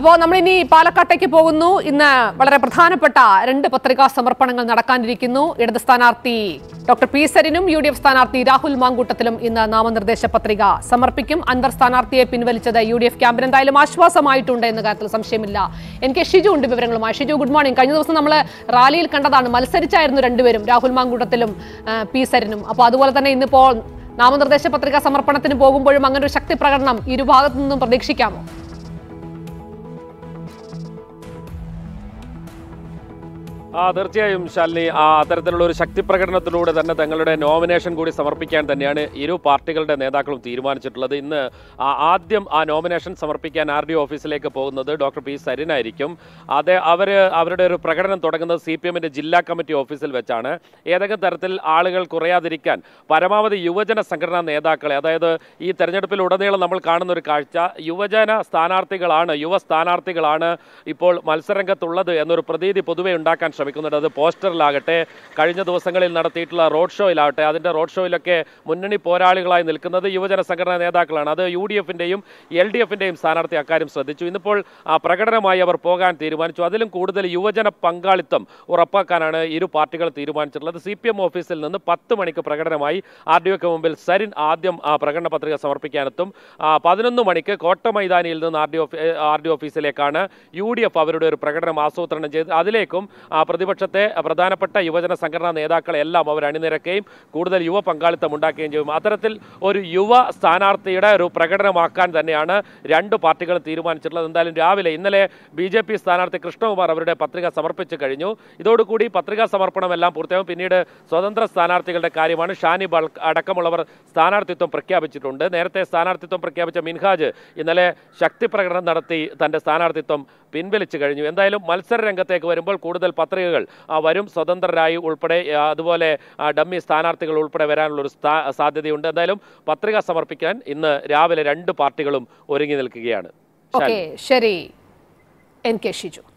അപ്പോൾ നമ്മളിനി പാലക്കാട്ടേക്ക് പോകുന്നു ഇന്ന് വളരെ പ്രധാനപ്പെട്ട രണ്ട് പത്രികാ സമർപ്പണങ്ങൾ നടക്കാനിരിക്കുന്നു ഇടത് സ്ഥാനാർത്ഥി ഡോക്ടർ പി സരിനും യു ഡി എഫ് സ്ഥാനാർത്ഥി രാഹുൽ മാങ്കൂട്ടത്തിലും ഇന്ന് നാമനിർദ്ദേശ പത്രിക സമർപ്പിക്കും അന്തർ സ്ഥാനാർത്ഥിയെ പിൻവലിച്ചത് യു ഡി എഫ് ക്യാമ്പിന് എന്തായാലും ആശ്വാസമായിട്ടുണ്ട് എന്ന കാര്യത്തിൽ സംശയമില്ല എൻ കെ ഷിജു ഉണ്ട് വിവരങ്ങളുമായി ഷിജു ഗുഡ് മോർണിംഗ് കഴിഞ്ഞ ദിവസം നമ്മൾ റാലിയിൽ കണ്ടതാണ് മത്സരിച്ചായിരുന്നു രണ്ടുപേരും രാഹുൽ മാങ്കൂട്ടത്തിലും പി സരിനും അപ്പോൾ അതുപോലെ തന്നെ ഇന്നിപ്പോൾ നാമനിർദ്ദേശ പത്രിക സമർപ്പണത്തിന് പോകുമ്പോഴും അങ്ങനെ ഒരു ശക്തി പ്രകടനം ഇരുഭാഗത്തു നിന്നും പ്രതീക്ഷിക്കാമോ ആ തീർച്ചയായും ശാലിനി ആ അത്തരത്തിലുള്ള ഒരു ശക്തി പ്രകടനത്തിലൂടെ തന്നെ തങ്ങളുടെ നോമിനേഷൻ കൂടി സമർപ്പിക്കാൻ തന്നെയാണ് ഇരു പാർട്ടികളുടെ നേതാക്കളും തീരുമാനിച്ചിട്ടുള്ളത് ഇന്ന് ആദ്യം ആ നോമിനേഷൻ സമർപ്പിക്കാൻ ആർ ഡി ഓഫീസിലേക്ക് പോകുന്നത് ഡോക്ടർ പി സരിനായിരിക്കും അത് അവർ അവരുടെ ഒരു പ്രകടനം തുടങ്ങുന്നത് സി പി എമ്മിൻ്റെ ജില്ലാ കമ്മിറ്റി ഓഫീസിൽ വെച്ചാണ് ഏതൊക്കെ തരത്തിൽ ആളുകൾ കുറയാതിരിക്കാൻ പരമാവധി യുവജന സംഘടനാ നേതാക്കളെ അതായത് ഈ തെരഞ്ഞെടുപ്പിൽ ഉടനീളം നമ്മൾ കാണുന്ന ഒരു കാഴ്ച യുവജന സ്ഥാനാർത്ഥികളാണ് യുവ സ്ഥാനാർത്ഥികളാണ് ഇപ്പോൾ മത്സരരംഗത്തുള്ളത് എന്നൊരു പ്രതീതി പൊതുവെ ഉണ്ടാക്കാൻ ശ്രമിക്കുന്നുണ്ട് അത് പോസ്റ്ററിലാകട്ടെ കഴിഞ്ഞ ദിവസങ്ങളിൽ നടത്തിയിട്ടുള്ള റോഡ് ഷോയിലാകട്ടെ അതിൻ്റെ റോഡ് ഷോയിലൊക്കെ മുന്നണി പോരാളികളായി നിൽക്കുന്നത് യുവജന സംഘടനാ നേതാക്കളാണ് അത് യു ഡി എഫിൻ്റെയും എൽ ഡി എഫിൻ്റെയും സ്ഥാനാർത്ഥി അക്കാര്യം ശ്രദ്ധിച്ചു ഇന്നിപ്പോൾ പ്രകടനമായി അവർ പോകാൻ തീരുമാനിച്ചു അതിലും കൂടുതൽ യുവജന പങ്കാളിത്തം ഉറപ്പാക്കാനാണ് ഇരു പാർട്ടികൾ തീരുമാനിച്ചിട്ടുള്ളത് സി പി എം ഓഫീസിൽ നിന്ന് പത്ത് മണിക്ക് പ്രകടനമായി ആർ ഡി ഒക്ക് മുമ്പിൽ സരിൻ ആദ്യം പ്രകടന പത്രിക സമർപ്പിക്കാനെത്തും പതിനൊന്ന് മണിക്ക് കോട്ട മൈതാനിയിൽ നിന്ന് ആർ ഡി ഓഫീസിലേക്കാണ് യു ഡി എഫ് അവരുടെ ഒരു പ്രകടനം ആസൂത്രണം ചെയ്ത് അതിലേക്കും പ്രതിപക്ഷത്തെ പ്രധാനപ്പെട്ട യുവജന സംഘടനാ നേതാക്കളെല്ലാം അവർ അണിനിരക്കുകയും കൂടുതൽ യുവ പങ്കാളിത്തം ഉണ്ടാക്കുകയും ചെയ്യും അത്തരത്തിൽ ഒരു യുവ സ്ഥാനാർത്ഥിയുടെ ഒരു പ്രകടനമാക്കാൻ തന്നെയാണ് രണ്ട് പാർട്ടികളും തീരുമാനിച്ചിട്ടുള്ളത് എന്തായാലും രാവിലെ ഇന്നലെ ബി ജെ പി സ്ഥാനാർത്ഥി കൃഷ്ണകുമാർ അവരുടെ പത്രിക സമർപ്പിച്ചു കഴിഞ്ഞു ഇതോടുകൂടി പത്രികാ സമർപ്പണമെല്ലാം പൂർത്തിയാകും പിന്നീട് സ്വതന്ത്ര സ്ഥാനാർത്ഥികളുടെ കാര്യമാണ് ബൾ അടക്കമുള്ളവർ സ്ഥാനാർത്ഥിത്വം പ്രഖ്യാപിച്ചിട്ടുണ്ട് നേരത്തെ സ്ഥാനാർത്ഥിത്വം പ്രഖ്യാപിച്ച മിൻഹാജ് ഇന്നലെ ശക്തി പ്രകടനം നടത്തി തൻ്റെ സ്ഥാനാർത്ഥിത്വം പിൻവലിച്ചു കഴിഞ്ഞു എന്തായാലും മത്സര രംഗത്തേക്ക് വരുമ്പോൾ കൂടുതൽ പത്രിക മാതൃകകൾ വരും സ്വതന്ത്രരായി ഉൾപ്പെടെ അതുപോലെ ഡമ്മി സ്ഥാനാർത്ഥികൾ ഉൾപ്പെടെ ഒരു സാധ്യതയുണ്ട് എന്തായാലും പത്രിക സമർപ്പിക്കാൻ ഇന്ന് രാവിലെ രണ്ട് പാർട്ടികളും ഒരുങ്ങി നിൽക്കുകയാണ് ശരി എൻ കെ ഷിജു